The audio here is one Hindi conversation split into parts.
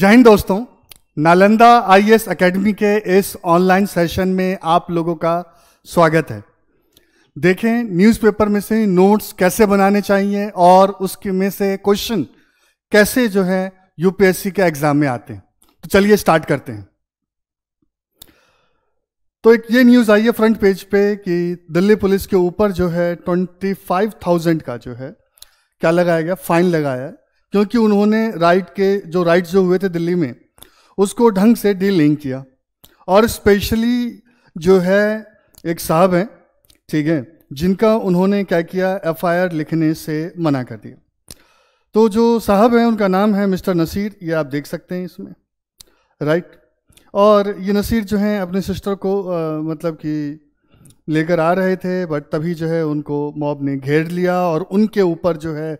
जय हिंद दोस्तों नालंदा आईएएस एकेडमी के इस ऑनलाइन सेशन में आप लोगों का स्वागत है देखें न्यूज़पेपर में से नोट्स कैसे बनाने चाहिए और उसके में से क्वेश्चन कैसे जो है यूपीएससी के एग्जाम में आते हैं तो चलिए स्टार्ट करते हैं तो एक ये न्यूज़ आई है फ्रंट पेज पे कि दिल्ली पुलिस के ऊपर जो है ट्वेंटी का जो है क्या लगाया गया फाइन लगाया है क्योंकि उन्होंने राइट के जो राइट्स जो हुए थे दिल्ली में उसको ढंग से डील नहीं किया और स्पेशली जो है एक साहब हैं ठीक है जिनका उन्होंने क्या किया एफआईआर लिखने से मना कर दिया तो जो साहब हैं उनका नाम है मिस्टर नसीर ये आप देख सकते हैं इसमें राइट और ये नसीर जो हैं अपने सिस्टर को आ, मतलब कि लेकर आ रहे थे बट तभी जो है उनको मॉब ने घेर लिया और उनके ऊपर जो है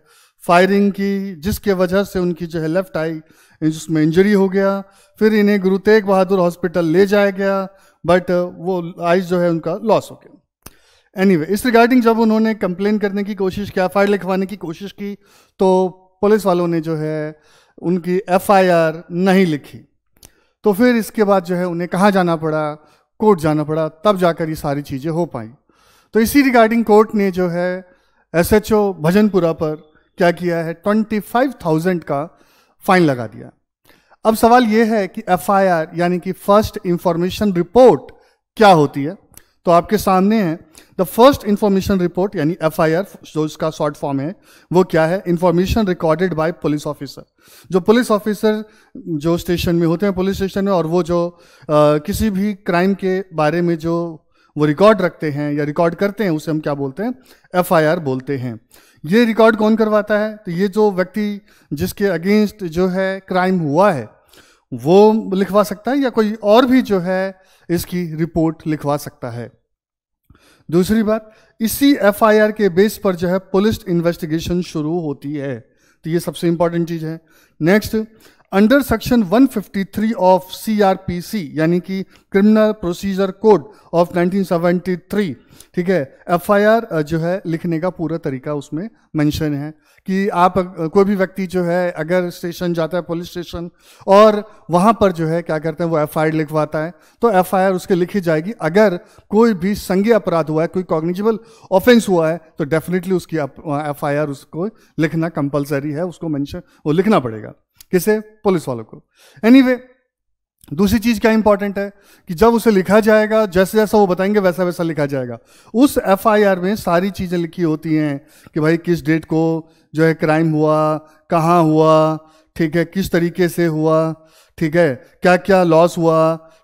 फायरिंग की जिसके वजह से उनकी जो है लेफ्ट आई उसमें इंजरी हो गया फिर इन्हें गुरु तेग बहादुर हॉस्पिटल ले जाया गया बट वो आइज जो है उनका लॉस हो गया एनी anyway, इस रिगार्डिंग जब उन्होंने कंप्लेन करने की कोशिश की एफ लिखवाने की कोशिश की तो पुलिस वालों ने जो है उनकी एफ नहीं लिखी तो फिर इसके बाद जो है उन्हें कहाँ जाना पड़ा कोर्ट जाना पड़ा तब जाकर ये सारी चीज़ें हो पाई तो इसी रिगार्डिंग कोर्ट ने जो है एसएचओ भजनपुरा पर क्या किया है 25,000 का फाइन लगा दिया अब सवाल यह है कि एफआईआर यानी कि फर्स्ट इंफॉर्मेशन रिपोर्ट क्या होती है तो आपके सामने है द फर्स्ट इंफॉर्मेशन रिपोर्ट यानी एफ आई आर जो इसका शॉर्ट फॉर्म है वो क्या है information recorded by police officer जो पुलिस ऑफिसर जो स्टेशन में होते हैं पुलिस स्टेशन में और वो जो आ, किसी भी क्राइम के बारे में जो वो रिकॉर्ड रखते हैं या रिकॉर्ड करते हैं उसे हम क्या बोलते हैं एफ बोलते हैं ये रिकॉर्ड कौन करवाता है तो ये जो व्यक्ति जिसके अगेंस्ट जो है क्राइम हुआ है वो लिखवा सकता है या कोई और भी जो है इसकी रिपोर्ट लिखवा सकता है दूसरी बात इसी एफआईआर के बेस पर जो है पुलिस इन्वेस्टिगेशन शुरू होती है तो ये सबसे इंपॉर्टेंट चीज़ है next under section 153 of CrPC यानी कि क्रिमिनल प्रोसीजर कोड ऑफ 1973 ठीक है एफआईआर जो है लिखने का पूरा तरीका उसमें मेंशन है कि आप कोई भी व्यक्ति जो है अगर स्टेशन जाता है पुलिस स्टेशन और वहाँ पर जो है क्या करते हैं वो एफ लिखवाता है तो एफ उसके लिखी जाएगी अगर कोई भी संज्ञा अपराध हुआ है कोई कॉग्निजिबल ऑफेंस हुआ है तो डेफिनेटली उसकी एफ उसको लिखना कंपलसरी है उसको मैंशन वो लिखना पड़ेगा किसे पुलिस वालों को एनी anyway, दूसरी चीज क्या इंपॉर्टेंट है कि जब उसे लिखा जाएगा जैसे जैसा वो बताएंगे वैसा वैसा लिखा जाएगा उस एफ में सारी चीजें लिखी होती हैं कि भाई किस डेट को जो है क्राइम हुआ कहाँ हुआ ठीक है किस तरीके से हुआ ठीक है क्या क्या लॉस हुआ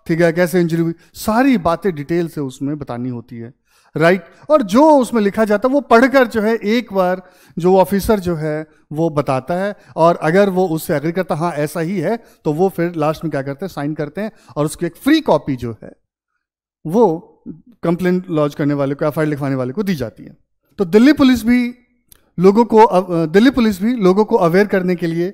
ठीक है कैसे इंजरी हुई सारी बातें डिटेल से उसमें बतानी होती है राइट right? और जो उसमें लिखा जाता है वो पढ़कर जो है एक बार जो ऑफिसर जो है वो बताता है और अगर वो उससे एग्री करता हाँ ऐसा ही है तो वो फिर लास्ट में क्या करते हैं साइन करते हैं और उसकी एक फ्री कॉपी जो है वो कंप्लेन लॉन्च करने वाले को एफ लिखवाने वाले को दी जाती है तो दिल्ली पुलिस भी लोगों को दिल्ली पुलिस भी लोगों को अवेयर करने के लिए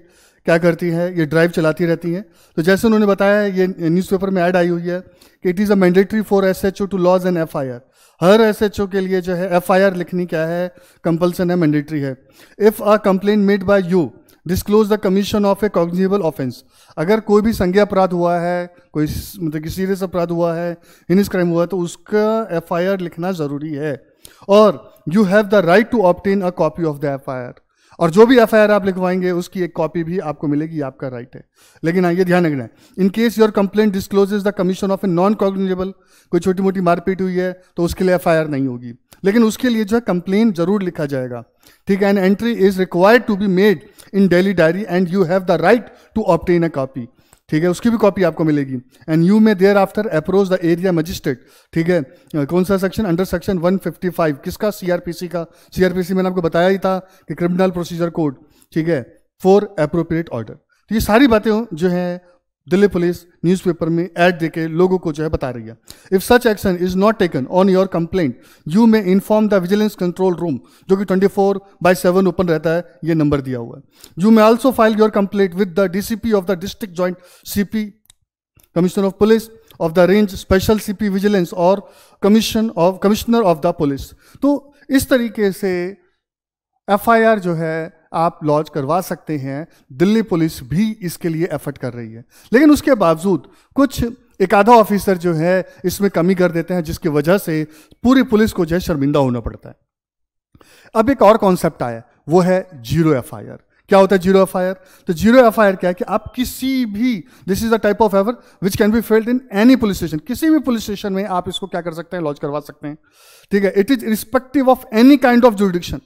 क्या करती है ये ड्राइव चलाती रहती हैं तो जैसे उन्होंने बताया ये न्यूज़पेपर में ऐड आई हुई है कि it is a mandatory for S H O to lodge and F I R हर एस एच ओ के लिए जो है एफ आई आर लिखनी क्या है कंपल्सन है मैंडेटरी है if a complain made by you disclose the commission of a cognizable offence अगर कोई भी संज्ञा अपराध हुआ है कोई मतलब कि सीरियस अपराध हुआ है हिनिस क्राइम हुआ है तो उसका एफ आई आर लिखना ज़रूरी है और you have the right to obtain a copy of the F I R और जो भी एफआईआर आप लिखवाएंगे उसकी एक कॉपी भी आपको मिलेगी आपका राइट है लेकिन हाँ ये ध्यान रखना है in case your complaint discloses the commission of a non cognizable कोई छोटी मोटी मारपीट हुई है तो उसके लिए एफ नहीं होगी लेकिन उसके लिए जो है कंप्लेन जरूर लिखा जाएगा ठीक है and entry is required to be made in daily diary and you have the right to obtain a copy ठीक है उसकी भी कॉपी आपको मिलेगी and you may thereafter approach the area magistrate ठीक है कौन सा सेक्शन अंडर सेक्शन 155 किसका सीआरपीसी का सीआरपीसी मैंने आपको बताया ही था कि क्रिमिनल प्रोसीजर कोड ठीक है फॉर अप्रोप्रिएट ऑर्डर तो ये सारी बातें जो है दिल्ली पुलिस न्यूज़पेपर में एड देके लोगों को जो है बता रही है if such action is not taken on your complaint you may inform the vigilance control room जो कि 24 फोर बाई सेवन ओपन रहता है ये नंबर दिया हुआ है you may also file your complaint with the DCP of the district joint CP commissioner of police of the range special CP vigilance और commission of commissioner of the police तो इस तरीके से एफआईआर जो है आप लॉन्च करवा सकते हैं दिल्ली पुलिस भी इसके लिए एफर्ट कर रही है लेकिन उसके बावजूद कुछ एक आधा ऑफिसर जो है इसमें कमी कर देते हैं जिसकी वजह से पूरी पुलिस को जो है शर्मिंदा होना पड़ता है अब एक और कॉन्सेप्ट आया वो है जीरो एफ क्या होता है जीरो एफ तो जीरो एफ क्या है कि आप किसी भी this is a type of ever which can be filed in any police station किसी भी पुलिस स्टेशन में आप इसको क्या कर सकते हैं लॉन्च करवा सकते हैं ठीक है it is respective of any kind of jurisdiction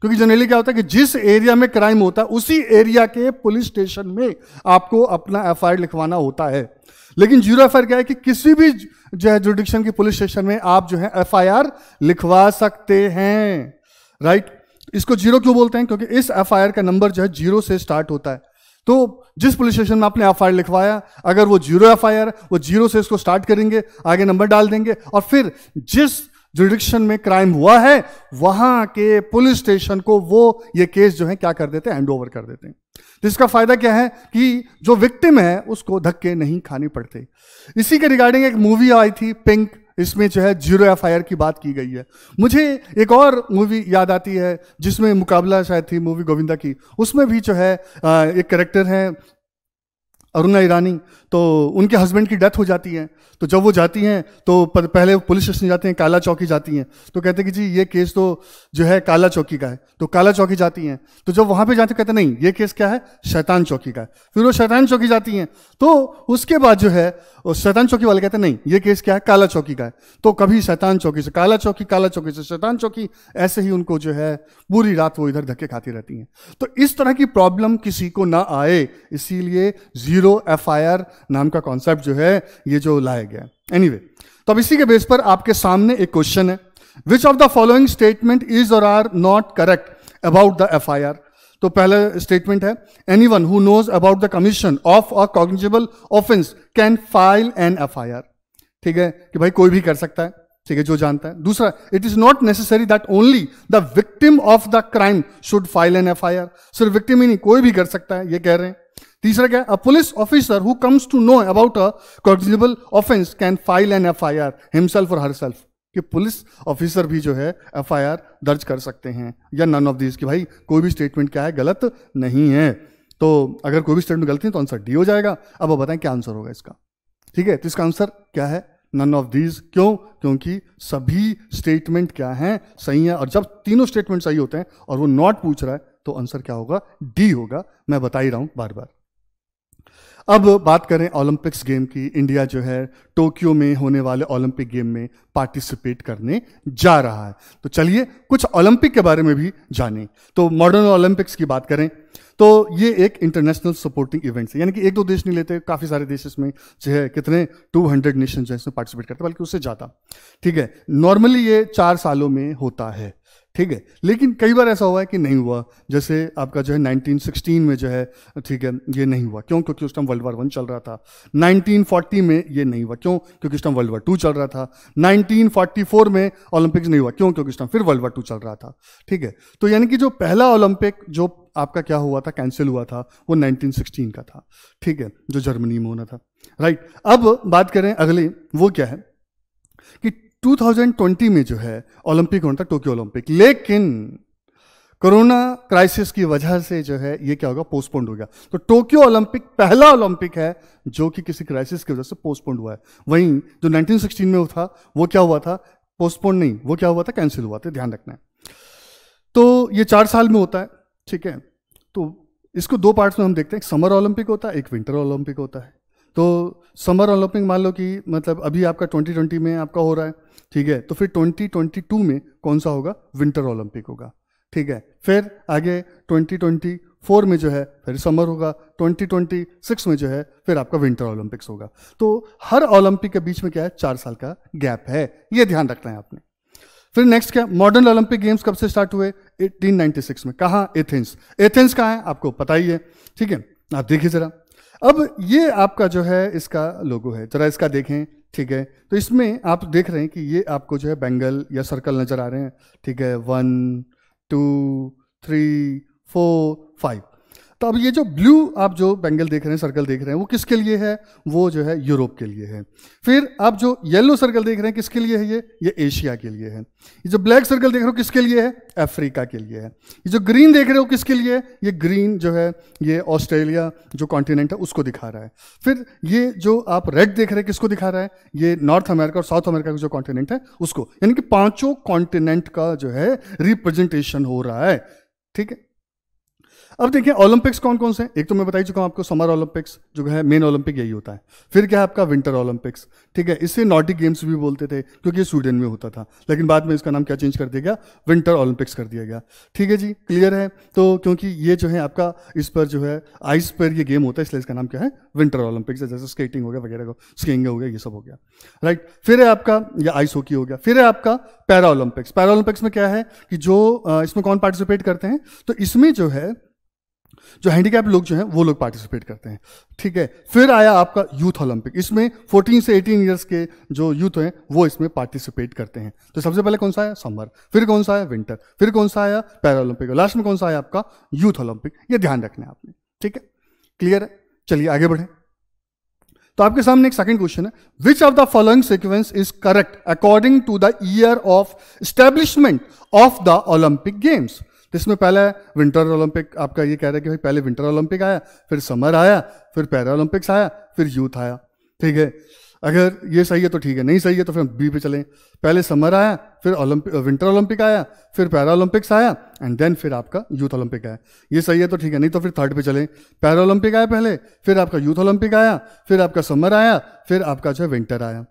क्योंकि जनरली क्या होता है कि जिस एरिया में क्राइम होता है उसी एरिया के पुलिस स्टेशन में आपको अपना एफ लिखवाना होता है लेकिन जीरो एफ क्या है कि किसी भी जो है जुडिक्शन की पुलिस स्टेशन में आप जो है एफ लिखवा सकते हैं राइट इसको जीरो क्यों बोलते हैं क्योंकि इस एफ का नंबर जो है जीरो से स्टार्ट होता है तो जिस पुलिस स्टेशन में आपने एफ लिखवाया अगर वो जीरो एफ वो जीरो से इसको स्टार्ट करेंगे आगे नंबर डाल देंगे और फिर जिस जुडिक्शन में क्राइम हुआ है वहां के पुलिस स्टेशन को वो ये केस जो है क्या कर देते हैं हैंड ओवर कर देते हैं तो इसका फायदा क्या है कि जो विक्टिम है उसको धक्के नहीं खाने पड़ते इसी के रिगार्डिंग एक मूवी आई थी पिंक इसमें जो है जीरो एफ की बात की गई है मुझे एक और मूवी याद आती है जिसमें मुकाबला शायद थी मूवी गोविंदा की उसमें भी जो है एक करेक्टर है अरुणा ईरानी तो उनके हस्बैंड की डेथ हो जाती है तो जब वो जाती हैं तो पहले पुलिस स्टेशन जाते हैं काला चौकी जाती हैं तो कहते हैं कि जी ये केस तो जो है काला चौकी का है तो काला चौकी जाती हैं तो जब वहाँ पे जाते कहते नहीं ये केस क्या है शैतान चौकी का है फिर वो शैतान चौकी जाती हैं तो उसके बाद जो है शैतान चौकी वाले कहते नहीं ये केस क्या है काला चौकी का है तो कभी शैतान चौकी से काला चौकी काला चौकी से शैतान चौकी ऐसे ही उनको जो है पूरी रात वो इधर धक्के खाती रहती हैं तो इस तरह की प्रॉब्लम किसी को ना आए इसीलिए ज़ीरो एफ नाम का कॉन्सेप्ट जो है ये जो लाया गया है एनी anyway, तो अब इसी के बेस पर आपके सामने एक क्वेश्चन है which of the following statement is और are not correct about the F तो पहला स्टेटमेंट है any one who knows about the commission of a cognizable offence can file an F ठीक है कि भाई कोई भी कर सकता है ठीक है जो जानता है दूसरा it is not necessary that only the victim of the crime should file an F सिर्फ विक्टिम ही नहीं कोई भी कर सकता है ये कह रहे हैं तीसरा क्या a police officer who comes to know about a cognizable offence can file an F I R himself और हर सेल्फ कि पुलिस ऑफिसर भी जो है एफ आई आर दर्ज कर सकते हैं या नन ऑफ दीज कि भाई कोई भी स्टेटमेंट क्या है गलत नहीं है तो अगर कोई भी स्टेटमेंट गलत है तो आंसर डी हो जाएगा अब आप बताएं क्या आंसर होगा इसका ठीक है तो इसका आंसर क्या है नन ऑफ दीज क्यों क्योंकि सभी स्टेटमेंट क्या हैं सही हैं और जब तीनों स्टेटमेंट सही होते हैं और वो नॉट पूछ रहा है तो आंसर क्या होगा डी होगा मैं बता ही रहा हूं बार बार अब बात करें ओलंपिक्स गेम की इंडिया जो है टोक्यो में होने वाले ओलंपिक गेम में पार्टिसिपेट करने जा रहा है तो चलिए कुछ ओलंपिक के बारे में भी जानें तो मॉडर्न ओलंपिक्स की बात करें तो ये एक इंटरनेशनल सपोर्टिंग इवेंट्स है यानी कि एक दो देश नहीं लेते काफ़ी सारे देश इसमें जो है कितने 200 हंड्रेड नेशन जो है इसमें पार्टिसिपेट करते हैं बल्कि उससे ज़्यादा ठीक है नॉर्मली ये चार सालों में होता है ठीक है लेकिन कई बार ऐसा हुआ है कि नहीं हुआ जैसे आपका जो है 1916 में जो है ठीक है ये नहीं हुआ क्यों क्योंकि उस टाइम वर्ल्ड वार वन चल रहा था 1940 में ये नहीं हुआ क्यों क्योंकि उस टाइम वर्ल्ड वार टू चल रहा था 1944 में ओलंपिक्स नहीं हुआ क्यों क्योंकि उस टाइम फिर वर्ल्ड वार टू चल रहा था ठीक है तो यानी कि जो पहला ओलंपिक जो आपका क्या हुआ था कैंसिल हुआ था वो 1916 का था ठीक है जो जर्मनी में होना था राइट अब बात करें अगले वो क्या है कि 2020 में जो है ओलंपिक होना था टोक्यो ओलंपिक लेकिन कोरोना क्राइसिस की वजह से जो है ये क्या होगा पोस्टपोन्ड हो गया तो टोक्यो ओलंपिक पहला ओलंपिक है जो कि किसी क्राइसिस की वजह से पोस्टपोन्ड हुआ है वहीं जो 1916 में था वो क्या हुआ था पोस्टपोन्ड नहीं वो क्या हुआ था कैंसिल हुआ था ध्यान रखना है तो ये चार साल में होता है ठीक है तो इसको दो पार्ट्स में हम देखते हैं समर ओलंपिक होता है एक विंटर ओलंपिक होता है तो समर ओलंपिक मान लो कि मतलब अभी आपका 2020 में आपका हो रहा है ठीक है तो फिर 2022 में कौन सा होगा विंटर ओलंपिक होगा ठीक है फिर आगे 2024 में जो है फिर समर होगा 2026 में जो है फिर आपका विंटर ओलंपिक्स होगा तो हर ओलंपिक के बीच में क्या है चार साल का गैप है ये ध्यान रखना है आपने फिर नेक्स्ट क्या मॉडर्न ओलंपिक गेम्स कब से स्टार्ट हुए 1896 में कहा एथेंस एथेंस कहाँ है आपको पता ही है ठीक है आप देखिए जरा अब ये आपका जो है इसका लोगो है जरा इसका देखें ठीक है तो इसमें आप देख रहे हैं कि ये आपको जो है बैंगल या सर्कल नज़र आ रहे हैं ठीक है one two three four five तो अब ये जो ब्लू आप जो बैंगल देख रहे हैं सर्कल देख रहे हैं वो किसके लिए है वो जो है यूरोप के लिए है फिर आप जो येलो सर्कल देख रहे हैं किसके लिए है ये ये एशिया के लिए है ये जो ब्लैक सर्कल देख रहे हो किसके लिए है अफ्रीका के लिए है ये जो ग्रीन देख रहे हो किसके लिए है ये ग्रीन जो है ये ऑस्ट्रेलिया जो कॉन्टिनेंट है उसको दिखा रहा है फिर ये जो आप रेड देख रहे हैं किसको दिखा रहा है ये नॉर्थ अमेरिका और साउथ अमेरिका का जो कॉन्टिनेंट है उसको यानी कि पांचों कॉन्टिनेंट का जो है रिप्रेजेंटेशन हो रहा है ठीक है अब देखिए ओलंपिक्स कौन कौन से हैं एक तो मैं बताई चुका हूँ आपको समर ओलंपिक्स जो है मेन ओलंपिक यही होता है फिर क्या है आपका विंटर ओलंपिक्स ठीक है इससे नॉर्डिक गेम्स भी बोलते थे क्योंकि ये स्वीडन में होता था लेकिन बाद में इसका नाम क्या चेंज कर दिया गया विंटर ओलंपिक्स कर दिया गया ठीक है जी क्लियर है तो क्योंकि ये जो है आपका इस पर जो है आइस पर ये गेम होता है इसलिए इसका नाम क्या है विंटर ओलंपिक्स है जैसे स्केटिंग हो गया वगैरह स्कीइंग हो गया ये सब हो गया राइट फिर है आपका या आइस हॉकी हो गया फिर है आपका पैरा ओलंपिक्स पैरा ओलंपिक्स में क्या है कि जो इसमें कौन पार्टिसिपेट करते हैं तो इसमें जो है जो हैंडीकैप लोग जो हैं वो लोग पार्टिसिपेट करते हैं ठीक है फिर आया आपका यूथ ओलंपिक इसमें 14 से 18 इयर्स के जो यूथ हैं वो इसमें पार्टिसिपेट करते हैं तो सबसे पहले कौन सा आया समर फिर कौन सा आया विंटर फिर कौन सा आया पैरा पैरालंपिक लास्ट में कौन सा आया आपका यूथ ओलंपिक ये ध्यान रखना है आपने ठीक है क्लियर है चलिए आगे बढ़े तो आपके सामने एक सेकंड क्वेश्चन है which of the following sequence is correct according to the year of establishment of the Olympic games इसमें पहले विंटर ओलंपिक आपका ये कह रहा है कि भाई पहले विंटर ओलंपिक आया फिर समर आया फिर पैरा ओलंपिक्स आया फिर यूथ आया ठीक है अगर ये सही है तो ठीक है नहीं सही है तो फिर बी पे चलें पहले समर आया फिर ओलंपिक विंटर ओलंपिक आया फिर पैरा ओलंपिक्स आया एंड देन फिर आपका यूथ ओलंपिक आया ये सही है तो ठीक है नहीं तो फिर थर्ड पे चलें पैरा ओलंपिक आया पहले फिर आपका यूथ ओलंपिक आया फिर आपका समर आया फिर आपका जो है विंटर आया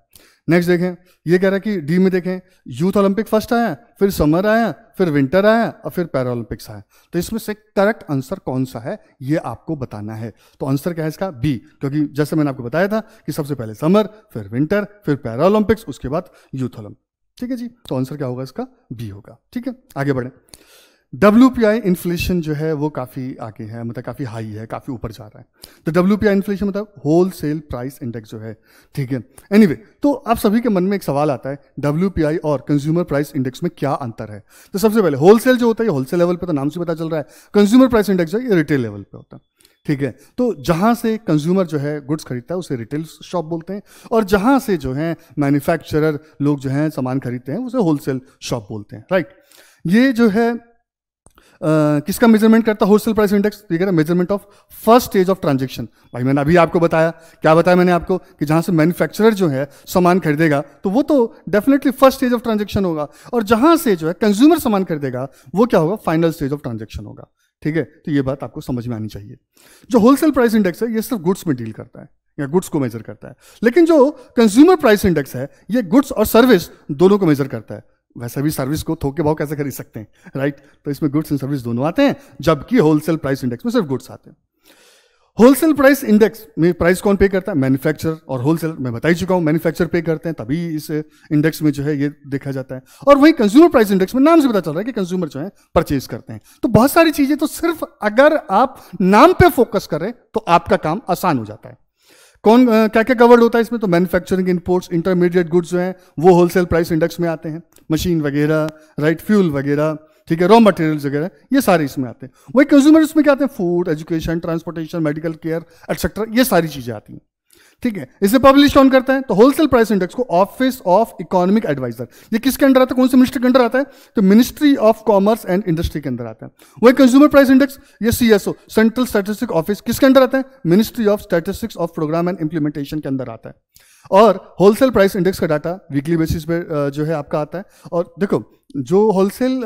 नेक्स्ट देखें ये कह रहा है कि डी में देखें यूथ ओलंपिक फर्स्ट आया फिर समर आया फिर विंटर आया और फिर पैरा ओलंपिक्स आया तो इसमें से करेक्ट आंसर कौन सा है ये आपको बताना है तो आंसर क्या है इसका बी क्योंकि जैसे मैंने आपको बताया था कि सबसे पहले समर फिर विंटर फिर पैरा ओलंपिक्स उसके बाद यूथ ओलंपिक ठीक है जी तो आंसर क्या होगा इसका बी होगा ठीक है आगे बढ़ें डब्ल्यू पी आई इन्फ्लेशन जो है वो काफ़ी आगे है मतलब काफ़ी हाई है काफ़ी ऊपर जा रहा है तो डब्ल्यू पी आई इन्फ्लेशन मतलब होल सेल प्राइस इंडेक्स जो है ठीक है एनी वे तो आप सभी के मन में एक सवाल आता है डब्ल्यू पी आई और कंज्यूमर प्राइस इंडेक्स में क्या अंतर है तो सबसे पहले होल सेल जो होता है होल सेल लेवल पर तो नाम से पता चल रहा है कंज्यूमर प्राइस इंडेक्स जो है ये रिटेल लेवल पर होता है ठीक है तो जहाँ से कंज्यूमर जो है गुड्स खरीदता है उसे रिटेल शॉप बोलते हैं और जहाँ से जो है मैन्युफैक्चरर लोग जो हैं सामान खरीदते हैं उसे होलसेल शॉप बोलते हैं राइट ये जो है किसका मेजरमेंट करता है होलसेल प्राइस इंडेक्स ये कह है measurement of first stage of transaction भाई मैंने अभी आपको बताया क्या बताया मैंने आपको कि जहां से मैन्युफैक्चरर जो है सामान खरीदेगा तो वो तो definitely first stage of transaction होगा और जहां से जो है कंज्यूमर सामान खरीदेगा वो क्या होगा फाइनल स्टेज ऑफ ट्रांजेक्शन होगा ठीक है तो ये बात आपको समझ में आनी चाहिए जो होलसेल प्राइस इंडेक्स है ये सिर्फ गुड्स में डील करता है या गुड्स को मेजर करता है लेकिन जो कंज्यूमर प्राइस इंडेक्स है ये गुड्स और सर्विस दोनों को मेजर करता है वैसे भी सर्विस को थोक के भाव कैसे खरीद सकते हैं राइट तो इसमें गुड्स एंड सर्विस दोनों आते हैं जबकि होलसेल प्राइस इंडेक्स में सिर्फ गुड्स आते हैं होलसेल प्राइस इंडेक्स में प्राइस कौन पे करता है मैन्युफैक्चर और होलसेल मैं बताई चुका हूं मैन्युफैक्चर पे करते हैं तभी इस इंडेक्स में जो है ये देखा जाता है और वहीं कंज्यूमर प्राइस इंडेक्स में नाम से पता चल रहा है कि कंज्यूमर जो है परचेज करते हैं तो बहुत सारी चीजें तो सिर्फ अगर आप नाम पे फोकस करें तो आपका काम आसान हो जाता है कौन क्या क्या कवर्ड होता है इसमें तो मैन्युफैक्चरिंग इंपोर्ट्स इंटरमीडिएट गुड्स जो हैं वो होलसेल प्राइस इंडेक्स में आते हैं मशीन वगैरह राइट फ्यूल वगैरह ठीक है रॉ मटेरियल्स वगैरह ये सारे इसमें आते हैं वही कंज्यूमर इसमें क्या आते हैं food education transportation medical care etcetera ये सारी चीज़ें आती हैं ठीक है इसे पब्लिश कौन करता है तो होलसेल प्राइस इंडेक्स को ऑफिस ऑफ इकोनॉमिक एडवाइजर ये किसके अंडर आता है कौन से मिनिस्ट्री के अंडर आता है तो ministry of commerce and industry के अंदर आता है वही कंज्यूमर प्राइस इंडेक्स ये सीएसओ सेंट्रल स्टैटिस्टिक ऑफिस किसके अंडर आता है ministry of statistics of program and implementation के अंदर आता है और होलसेल प्राइस इंडेक्स का डाटा वीकली बेसिस पे जो है आपका आता है और देखो जो होलसेल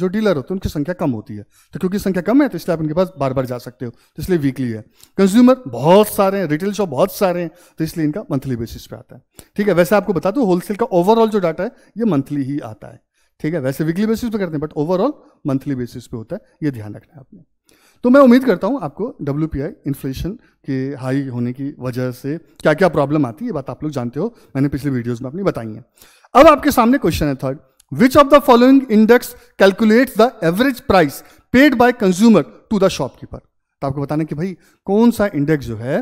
जो डीलर होते हैं उनकी संख्या कम होती है तो क्योंकि संख्या कम है तो इसलिए आप उनके पास बार बार जा सकते हो तो इसलिए वीकली है कंज्यूमर बहुत सारे हैं रिटेल शॉप बहुत सारे हैं तो इसलिए इनका मंथली बेसिस पे आता है ठीक है वैसे आपको बता दूँ होलसेल का ओवरऑल जो डाटा है ये मंथली ही आता है ठीक है वैसे वीकली बेसिस पे करते हैं बट ओवरऑल मंथली बेसिस पे होता है ये ध्यान रखना है आपने तो मैं उम्मीद करता हूँ आपको डब्ल्यू इन्फ्लेशन के हाई होने की वजह से क्या क्या प्रॉब्लम आती है ये बात आप लोग जानते हो मैंने पिछले वीडियोज़ में अपनी बताई है अब आपके सामने क्वेश्चन है third which of the following index calculate the average price paid by consumer to the shopkeeper तो आपको बताना कि भाई कौन सा इंडेक्स जो है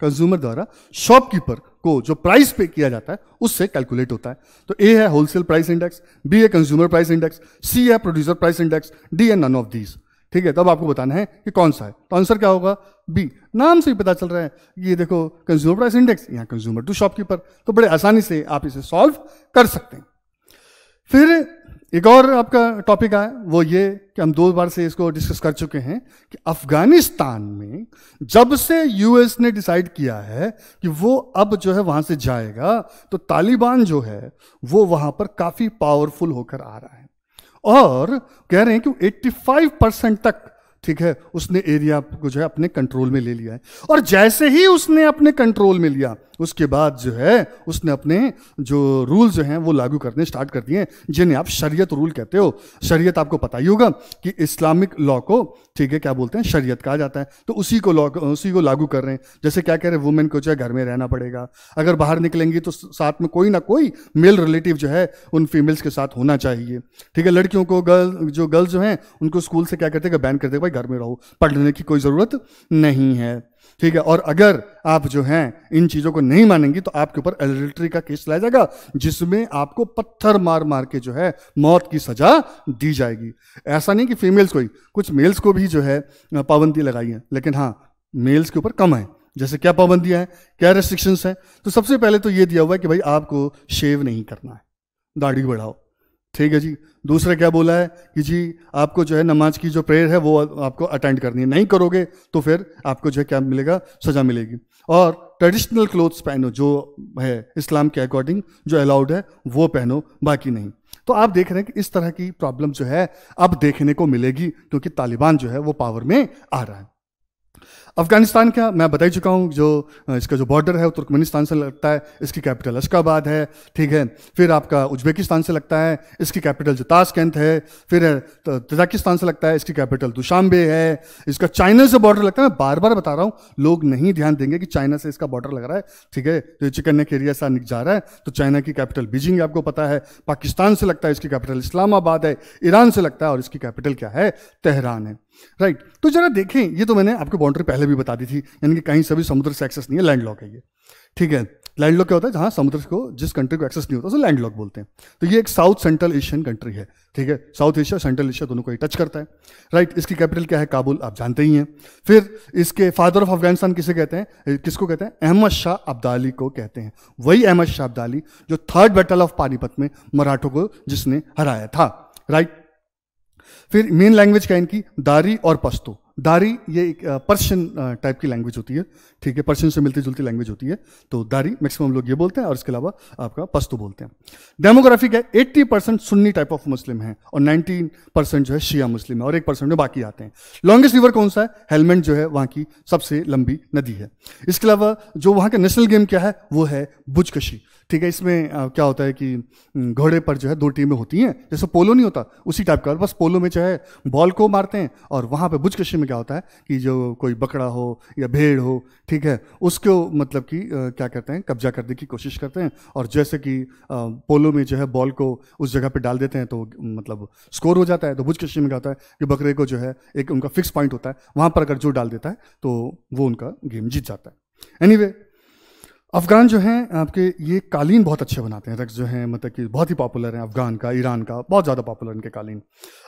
कंज्यूमर द्वारा शॉपकीपर को जो प्राइस पे किया जाता है उससे कैलकुलेट होता है तो ए है होलसेल प्राइस इंडेक्स बी है कंज्यूमर प्राइस इंडेक्स सी है प्रोड्यूसर प्राइस इंडेक्स डी है नन ऑफ दीज ठीक है तब तो आपको बताना है कि कौन सा है तो आंसर क्या होगा बी नाम से ही पता चल रहा है ये देखो कंज्यूमर प्राइस इंडेक्स यहाँ कंज्यूमर टू शॉपकीपर तो बड़े आसानी से आप इसे सॉल्व कर सकते हैं फिर एक और आपका टॉपिक आया वो ये कि हम दो बार से इसको डिस्कस कर चुके हैं कि अफगानिस्तान में जब से यूएस ने डिसाइड किया है कि वो अब जो है वहां से जाएगा तो तालिबान जो है वो वहां पर काफी पावरफुल होकर आ रहा है और कह रहे हैं कि 85 परसेंट तक ठीक है उसने एरिया को जो है अपने कंट्रोल में ले लिया है और जैसे ही उसने अपने कंट्रोल में लिया उसके बाद जो है उसने अपने जो रूल जो हैं वो लागू करने स्टार्ट कर दिए जिन्हें आप शरीयत रूल कहते हो शरीयत आपको पता ही होगा कि इस्लामिक लॉ को ठीक है क्या बोलते हैं शरीयत कहा जाता है तो उसी को लॉ उसी को लागू कर रहे हैं जैसे क्या कह रहे हैं वुमेन को जो है घर में रहना पड़ेगा अगर बाहर निकलेंगी तो साथ में कोई ना कोई मेल रिलेटिव जो है उन फीमेल्स के साथ होना चाहिए ठीक है लड़कियों को गर्ल जो गर्ल्स जो हैं उनको स्कूल से क्या करते हैं बैन करते भाई घर में रहो पढ़ने की कोई ज़रूरत नहीं है ठीक है और अगर आप जो हैं इन चीज़ों को नहीं मानेंगी तो आपके ऊपर एडल्ट्री का केस लाया जाएगा जिसमें आपको पत्थर मार मार के जो है मौत की सजा दी जाएगी ऐसा नहीं कि फीमेल्स को ही कुछ मेल्स को भी जो है पाबंदी लगाई है लेकिन हाँ मेल्स के ऊपर कम है जैसे क्या पाबंदियाँ हैं क्या रेस्ट्रिक्शंस हैं तो सबसे पहले तो ये दिया हुआ है कि भाई आपको शेव नहीं करना है दाढ़ी बढ़ाओ ठीक है जी दूसरा क्या बोला है कि जी आपको जो है नमाज की जो प्रेयर है वो आपको अटेंड करनी है नहीं करोगे तो फिर आपको जो है क्या मिलेगा सजा मिलेगी और ट्रेडिशनल क्लोथ्स पहनो जो है इस्लाम के अकॉर्डिंग जो अलाउड है वो पहनो बाकी नहीं तो आप देख रहे हैं कि इस तरह की प्रॉब्लम जो है अब देखने को मिलेगी क्योंकि तालिबान जो है वो पावर में आ रहा है अफगानिस्तान का मैं बता ही चुका हूँ जो इसका जो बॉर्डर है वो तुर्कमेनिस्तान से लगता है इसकी कैपिटल अशकाबाद है ठीक है फिर आपका उज्बेकिस्तान से लगता है इसकी कैपिटल जो ताशकंद है फिर तजाकिस्तान से लगता है इसकी कैपिटल दुशांबे है इसका चाइना से बॉर्डर लगता है मैं बार बार बता रहा हूँ लोग नहीं ध्यान देंगे कि चाइना से इसका बॉर्डर लग रहा है ठीक है तो चिकन के एरिया सा निक जा रहा है तो चाइना की कैपिटल बीजिंग आपको पता है पाकिस्तान से लगता है इसकी कैपिटल इस्लामाबाद है ईरान से लगता है और इसकी कैपिटल क्या है तेहरान है राइट तो जरा देखें ये तो मैंने आपके बाउंड्री पहले पहले भी बता दी थी यानी कि कहीं से भी समुद्र से एक्सेस नहीं है लैंड लॉक है ये ठीक है लैंड लॉक क्या होता है जहाँ समुद्र को जिस कंट्री को एक्सेस नहीं होता उसे लैंड लॉक बोलते हैं तो ये एक साउथ सेंट्रल एशियन कंट्री है ठीक है साउथ एशिया सेंट्रल एशिया दोनों को ये टच करता है राइट इसकी कैपिटल क्या है काबुल आप जानते ही हैं फिर इसके फादर ऑफ अफगानिस्तान किसे कहते हैं किसको कहते हैं अहमद शाह अब्दाली को कहते हैं वही अहमद शाह अब्दाली जो थर्ड बैटल ऑफ पानीपत में मराठों को जिसने हराया था राइट फिर मेन लैंग्वेज क्या इनकी दारी और पश्तो दारी ये एक पर्शियन टाइप की लैंग्वेज होती है ठीक है पर्सियन से मिलती जुलती लैंग्वेज होती है तो दारी मैक्सिमम लोग ये बोलते हैं और इसके अलावा आपका पस्तू बोलते हैं डेमोग्राफिक है eighty percent Sunni type of Muslim है और 19 परसेंट जो है शिया मुस्लिम है और एक परसेंट में बाकी आते हैं लॉन्गेस्ट रिवर कौन सा है हेलमेंट जो है वहाँ की सबसे लंबी नदी है इसके अलावा जो वहाँ का नेशनल गेम क्या है वो है बुजकशी ठीक है इसमें क्या होता है कि घोड़े पर जो है दो टीमें होती हैं जैसे पोलो नहीं होता उसी टाइप का बस पोलो में जो है बॉल को मारते हैं और वहाँ पर बुजकशी में क्या होता है कि जो कोई बकरा हो या भेड़ हो ठीक ठीक है उसको मतलब कि क्या कहते हैं कब्जा करने की कोशिश करते हैं और जैसे कि पोलो में जो है बॉल को उस जगह पे डाल देते हैं तो मतलब स्कोर हो जाता है तो भुज कश्मीर में कहता है कि बकरे को जो है एक उनका फिक्स पॉइंट होता है वहाँ पर अगर जो डाल देता है तो वो उनका गेम जीत जाता है एनी anyway, अफ़गान जो हैं आपके ये कालीन बहुत अच्छे बनाते हैं रक्स जो हैं मतलब कि बहुत ही पॉपुलर हैं अफ़गान का ईरान का बहुत ज़्यादा पॉपुलर इनके कालीन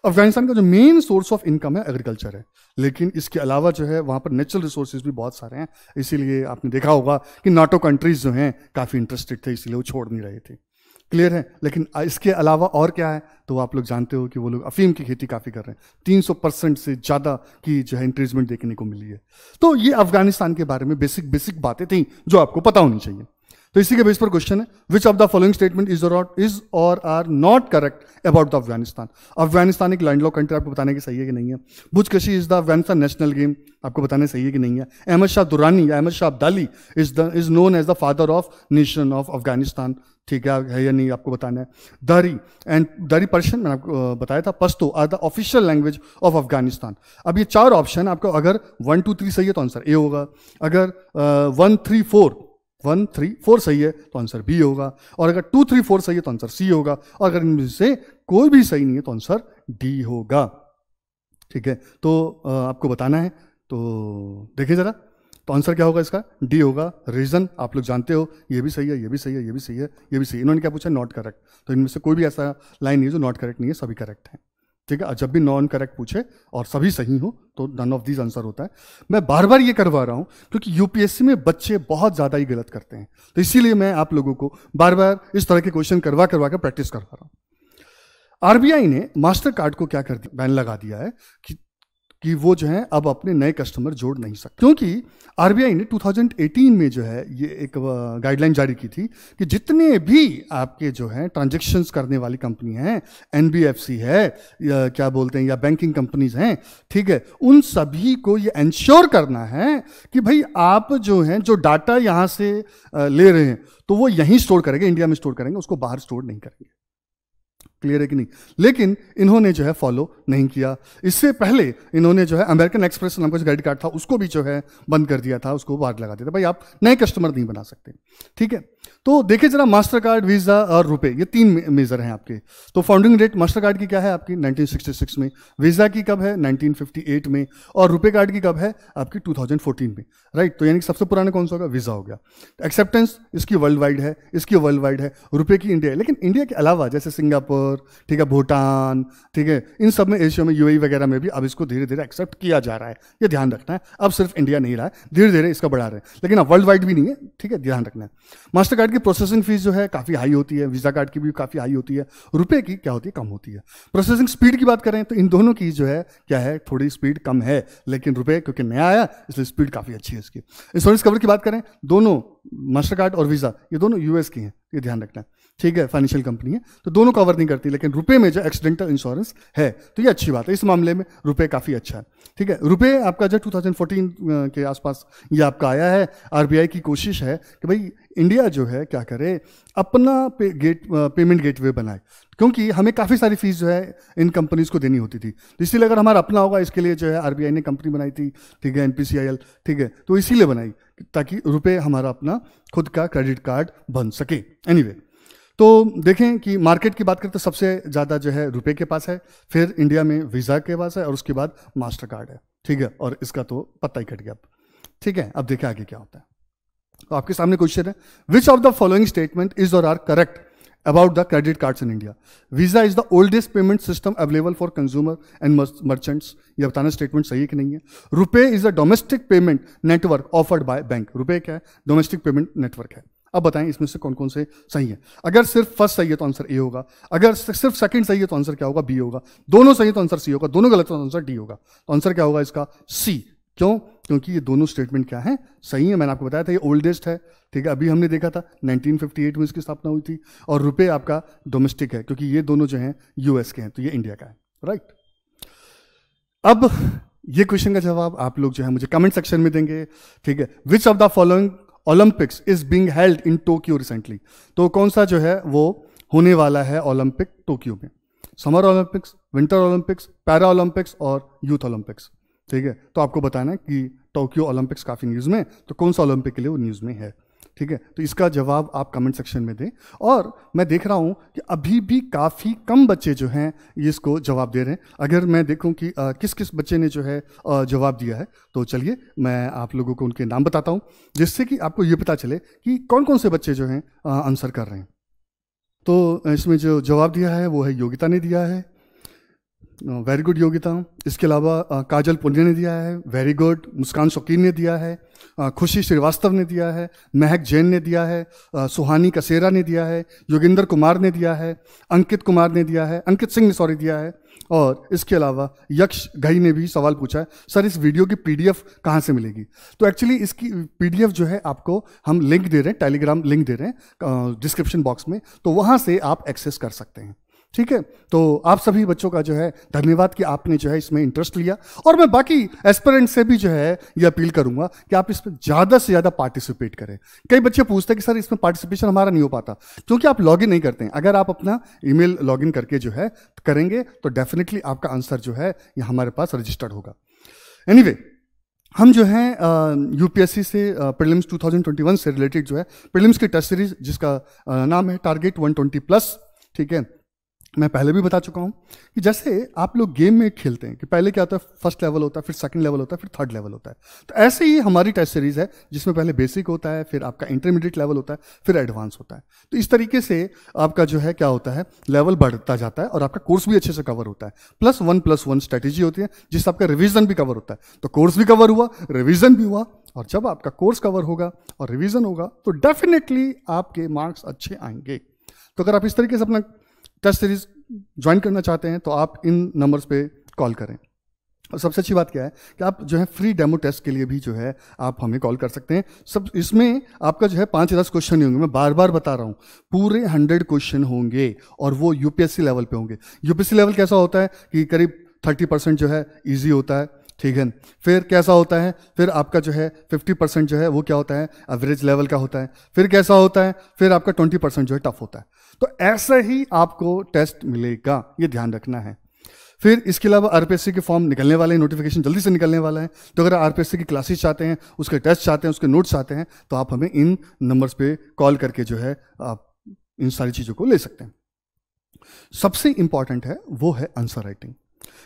अफ़गानिस्तान का जो मेन सोर्स ऑफ इनकम है एग्रीकल्चर है लेकिन इसके अलावा जो है वहाँ पर नेचुरल रिसोर्स भी बहुत सारे हैं इसीलिए आपने देखा होगा कि नाटो कंट्रीज़ जो हैं काफ़ी इंटरेस्टेड थे इसीलिए वो छोड़ नहीं रहे थे क्लियर है लेकिन इसके अलावा और क्या है तो आप लोग जानते हो कि वो लोग अफीम की खेती काफ़ी कर रहे हैं सौ परसेंट से ज़्यादा की जो है इंक्रीजमेंट देखने को मिली है तो ये अफगानिस्तान के बारे में बेसिक बेसिक बातें थी जो आपको पता होनी चाहिए तो इसी के बेस पर क्वेश्चन है which of the following statement is not is और are not correct about the Afghanistan Afghanistan एक लैंडलॉक कंट्री आपको बताने की सही है कि नहीं है buzkashi is the Afghanistan national game आपको बताने सही है कि नहीं है Ahmad Shah Durrani Ahmad Shah Abdali is the is known as the father of nation of Afghanistan ठीक है या नहीं आपको बताना है दरी एंड दरी पर्शियन मैंने आपको बताया था Pashto are the official language of Afghanistan अब ये चार ऑप्शन आपको अगर वन टू थ्री सही है तो आंसर ए होगा अगर one three four one three four सही है तो आंसर बी होगा और अगर टू थ्री फोर सही है तो आंसर सी होगा और अगर इनमें से कोई भी सही नहीं है तो आंसर डी होगा ठीक है तो आपको बताना है तो देखिए ज़रा तो आंसर क्या होगा इसका डी होगा रीजन आप लोग जानते हो ये भी सही है ये भी सही है ये भी सही है ये भी सही है इन्होंने क्या पूछा नॉट करेक्ट तो इनमें से कोई भी ऐसा लाइन नहीं है जो नॉट करेक्ट नहीं है सभी करेक्ट हैं ठीक है जब भी नॉन करेक्ट पूछे और सभी सही हो तो नन ऑफ दीज आंसर होता है मैं बार बार ये करवा रहा हूँ क्योंकि यूपीएससी में बच्चे बहुत ज़्यादा ही गलत करते हैं तो इसीलिए मैं आप लोगों को बार बार इस तरह के क्वेश्चन करवा करवा कर प्रैक्टिस करवा रहा हूँ आरबीआई ने मास्टर कार्ड को क्या कर दिया बैन लगा दिया है कि कि वो जो है अब अपने नए कस्टमर जोड़ नहीं सकते क्योंकि आरबीआई ने 2018 में जो है ये एक गाइडलाइन जारी की थी कि जितने भी आपके जो है ट्रांजेक्शन करने वाली कंपनी हैं एन है या क्या बोलते हैं या बैंकिंग कंपनीज हैं ठीक है उन सभी को ये इंश्योर करना है कि भाई आप जो हैं जो डाटा यहाँ से ले रहे हैं तो वो यहीं स्टोर करेंगे इंडिया में स्टोर करेंगे उसको बाहर स्टोर नहीं करेंगे क्लियर है कि नहीं लेकिन इन्होंने जो है फॉलो नहीं किया इससे पहले इन्होंने जो है अमेरिकन एक्सप्रेस नाम का जो क्रेडिट कार्ड था उसको भी जो है बंद कर दिया था उसको वार्ड लगा दिया था भाई आप नए कस्टमर नहीं बना सकते ठीक है तो देखिए जरा मास्टर कार्ड वीज़ा और रुपए ये तीन मेजर हैं आपके तो फाउंडिंग डेट मास्टर कार्ड की क्या है आपकी 1966 में वीज़ा की कब है 1958 में और रुपए कार्ड की कब है आपकी 2014 में राइट तो यानी सबसे पुराना कौन सा होगा वीज़ा हो गया एक्सेप्टेंस इसकी वर्ल्ड वाइड है इसकी वर्ल्ड वाइड है रुपए की इंडिया लेकिन इंडिया के अलावा जैसे सिंगापुर सिंगापुर ठीक है भूटान ठीक है इन सब में एशिया में यूएई e वगैरह में भी अब इसको धीरे धीरे एक्सेप्ट किया जा रहा है ये ध्यान रखना है अब सिर्फ इंडिया नहीं रहा है धीरे धीरे इसका बढ़ा रहे हैं लेकिन अब वर्ल्ड वाइड भी नहीं है ठीक है ध्यान रखना है मास्टर कार्ड की प्रोसेसिंग फीस जो है काफ़ी हाई होती है वीज़ा कार्ड की भी काफ़ी हाई होती है रुपये की क्या होती है कम होती है प्रोसेसिंग स्पीड की बात करें तो इन दोनों की जो है क्या है थोड़ी स्पीड कम है लेकिन रुपये क्योंकि नया आया इसलिए स्पीड काफ़ी अच्छी है इसकी इंश्योरेंस कवर की बात करें दोनों मास्टर कार्ड और वीज़ा ये दोनों यूएस की हैं ये ध्यान रखना है ठीक है फाइनेंशियल कंपनी है तो दोनों कवर नहीं करती लेकिन रुपए में जो एक्सीडेंटल इंश्योरेंस है तो ये अच्छी बात है इस मामले में रुपए काफ़ी अच्छा है ठीक है रुपए आपका जो 2014 के आसपास ये आपका आया है आरबीआई की कोशिश है कि भाई इंडिया जो है क्या करे अपना पे गेट पेमेंट गेट बनाए क्योंकि हमें काफ़ी सारी फीस जो है इन कंपनीज़ को देनी होती थी तो इसीलिए अगर हमारा अपना होगा इसके लिए जो है आरबीआई ने कंपनी बनाई थी ठीक है एन ठीक है तो इसीलिए बनाई ताकि रुपये हमारा अपना खुद का क्रेडिट कार्ड बन सके एनीवे anyway, तो देखें कि मार्केट की बात करें तो सबसे ज़्यादा जो है रुपए के पास है फिर इंडिया में वीज़ा के पास है और उसके बाद मास्टर कार्ड है ठीक है और इसका तो पता ही कट गया ठीक है अब देखें आगे क्या होता है तो आपके सामने क्वेश्चन है which of the following statement is और are correct about the credit cards in India Visa is the oldest payment system available for consumer and merchants ये बताना स्टेटमेंट सही है कि नहीं है RuPay is a domestic payment network offered by bank RuPay क्या है डोमेस्टिक पेमेंट नेटवर्क है अब बताएं इसमें से कौन कौन से सही है अगर सिर्फ फर्स्ट सही है तो आंसर ए होगा अगर सिर्फ सेकंड सही है तो आंसर क्या होगा बी होगा दोनों सही है तो आंसर सी होगा दोनों गलत है तो आंसर डी होगा तो आंसर क्या होगा इसका सी क्यों क्योंकि ये दोनों स्टेटमेंट क्या है सही है मैंने आपको बताया था ये ओल्डेस्ट है ठीक है अभी हमने देखा था 1958 में इसकी स्थापना हुई थी और रुपए आपका डोमेस्टिक है क्योंकि ये दोनों जो हैं यूएस के हैं तो ये इंडिया का है राइट अब ये क्वेश्चन का जवाब आप लोग जो है मुझे कमेंट सेक्शन में देंगे ठीक है which of the following Olympics is being held in Tokyo recently तो कौन सा जो है वो होने वाला है ओलंपिक टोक्यो में summer Olympics winter Olympics para Olympics और यूथ ओलंपिक्स ठीक है तो आपको बताना है कि टोक्यो ओलंपिक्स काफ़ी न्यूज़ में तो कौन सा ओलंपिक के लिए वो न्यूज़ में है ठीक है तो इसका जवाब आप कमेंट सेक्शन में दें और मैं देख रहा हूँ कि अभी भी काफ़ी कम बच्चे जो हैं इसको जवाब दे रहे हैं अगर मैं देखूँ कि आ, किस किस बच्चे ने जो है जवाब दिया है तो चलिए मैं आप लोगों को उनके नाम बताता हूँ जिससे कि आपको ये पता चले कि कौन कौन से बच्चे जो हैं आंसर कर रहे हैं तो इसमें जो जवाब दिया है वो है योगिता ने दिया है वेरी गुड योगिता इसके अलावा काजल पुण्य ने दिया है वेरी गुड मुस्कान शौकीन ने दिया है खुशी श्रीवास्तव ने दिया है महक जैन ने दिया है सुहानी कसेरा ने दिया है योगिंदर कुमार ने दिया है अंकित कुमार ने दिया है अंकित सिंह ने सॉरी दिया है और इसके अलावा यक्ष घई ने भी सवाल पूछा है सर इस वीडियो की पीडीएफ कहाँ से मिलेगी तो एक्चुअली इसकी पीडीएफ जो है आपको हम लिंक दे रहे हैं टेलीग्राम लिंक दे रहे हैं डिस्क्रिप्शन बॉक्स में तो वहाँ से आप एक्सेस कर सकते हैं ठीक है तो आप सभी बच्चों का जो है धन्यवाद कि आपने जो है इसमें इंटरेस्ट लिया और मैं बाकी एस्पेरेंट से भी जो है ये अपील करूंगा कि आप इसमें ज़्यादा से ज़्यादा पार्टिसिपेट करें कई बच्चे पूछते हैं कि सर इसमें पार्टिसिपेशन हमारा नहीं हो पाता क्योंकि आप लॉग नहीं करते हैं अगर आप अपना ई मेल करके जो है करेंगे तो डेफिनेटली आपका आंसर जो है ये हमारे पास रजिस्टर्ड होगा एनी anyway, हम जो हैं यूपीएससी से प्रीलिम्स 2021 से रिलेटेड जो है प्रीलिम्स की टेस्ट सीरीज जिसका आ, नाम है टारगेट 120 प्लस ठीक है मैं पहले भी बता चुका हूँ कि जैसे आप लोग गेम में खेलते हैं कि पहले क्या होता है फर्स्ट लेवल होता है फिर सेकंड लेवल होता है फिर थर्ड लेवल होता है तो ऐसे ही हमारी टेस्ट सीरीज है जिसमें पहले बेसिक होता है फिर आपका इंटरमीडिएट लेवल होता है फिर एडवांस होता है तो इस तरीके से आपका जो है क्या होता है लेवल बढ़ता जाता है और आपका कोर्स भी अच्छे से कवर होता है plus one plus one strategy होती है जिससे आपका रिविजन भी कवर होता है तो कोर्स भी कवर हुआ रिविजन भी हुआ और जब आपका कोर्स कवर होगा और रिविजन होगा तो डेफिनेटली आपके मार्क्स अच्छे आएंगे तो अगर आप इस तरीके से अपना टेस्ट सीरीज ज्वाइन करना चाहते हैं तो आप इन नंबर्स पे कॉल करें और सबसे अच्छी बात क्या है कि आप जो है फ्री डेमो टेस्ट के लिए भी जो है आप हमें कॉल कर सकते हैं सब इसमें आपका जो है पाँच दस क्वेश्चन नहीं होंगे मैं बार बार बता रहा हूँ पूरे हंड्रेड क्वेश्चन होंगे और वो यूपीएससी लेवल पे होंगे यूपीएससी लेवल कैसा होता है कि करीब थर्टी परसेंट जो है ईजी होता है ठीक है फिर कैसा होता है फिर आपका जो है 50 परसेंट जो है वो क्या होता है एवरेज लेवल का होता है फिर कैसा होता है फिर आपका 20 परसेंट जो है टफ होता है तो ऐसे ही आपको टेस्ट मिलेगा ये ध्यान रखना है फिर इसके अलावा सी के फॉर्म निकलने वाले हैं नोटिफिकेशन जल्दी से निकलने वाला है तो अगर सी की क्लासेस चाहते हैं उसके टेस्ट चाहते हैं उसके नोट्स चाहते हैं तो आप हमें इन नंबर्स पे कॉल करके जो है आप इन सारी चीज़ों को ले सकते हैं सबसे इंपॉर्टेंट है वो है आंसर राइटिंग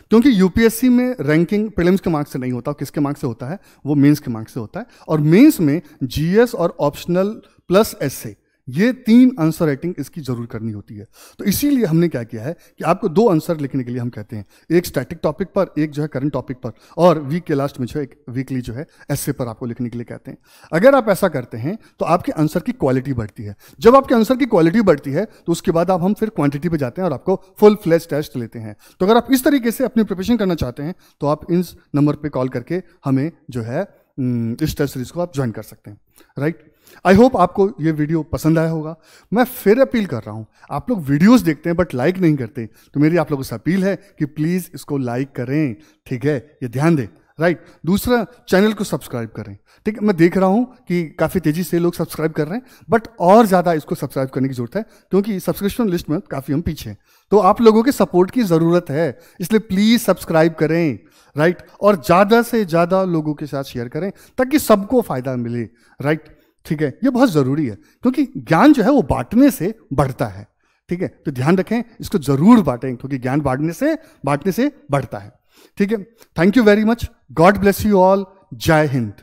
क्योंकि यूपीएससी में रैंकिंग प्रीलिम्स के मार्क्स से नहीं होता किसके मार्क्स से होता है वो मेंस के मार्क्स से होता है और मेंस में जीएस और ऑप्शनल प्लस एस ये तीन आंसर राइटिंग इसकी जरूर करनी होती है तो इसीलिए हमने क्या किया है कि आपको दो आंसर लिखने के लिए हम कहते हैं एक स्टैटिक टॉपिक पर एक जो है करंट टॉपिक पर और वीक के लास्ट में जो है एक वीकली जो है ऐसे पर आपको लिखने के लिए कहते हैं अगर आप ऐसा करते हैं तो आपके आंसर की क्वालिटी बढ़ती है जब आपके आंसर की क्वालिटी बढ़ती है तो उसके बाद आप हम फिर क्वांटिटी पर जाते हैं और आपको फुल फ्लैश टेस्ट लेते हैं तो अगर आप इस तरीके से अपनी प्रिपरेशन करना चाहते हैं तो आप इस नंबर पर कॉल करके हमें जो है इस टेस्ट सीरीज को आप ज्वाइन कर सकते हैं राइट आई होप आपको ये वीडियो पसंद आया होगा मैं फिर अपील कर रहा हूँ आप लोग वीडियोस देखते हैं बट लाइक नहीं करते तो मेरी आप लोगों से अपील है कि प्लीज़ इसको लाइक करें ठीक है ये ध्यान दें राइट right. दूसरा चैनल को सब्सक्राइब करें ठीक है मैं देख रहा हूँ कि काफ़ी तेज़ी से लोग सब्सक्राइब कर रहे हैं बट और ज़्यादा इसको सब्सक्राइब करने की ज़रूरत है क्योंकि सब्सक्रिप्शन लिस्ट में काफ़ी हम पीछे हैं तो आप लोगों के सपोर्ट की ज़रूरत है इसलिए प्लीज़ सब्सक्राइब करें राइट right? और ज़्यादा से ज़्यादा लोगों के साथ शेयर करें ताकि सबको फ़ायदा मिले राइट right? ठीक है ये बहुत ज़रूरी है क्योंकि ज्ञान जो है वो बांटने से बढ़ता है ठीक है तो ध्यान रखें इसको ज़रूर बांटें क्योंकि ज्ञान बांटने से बांटने से बढ़ता है ठीक है thank you very much God bless you all जय हिंद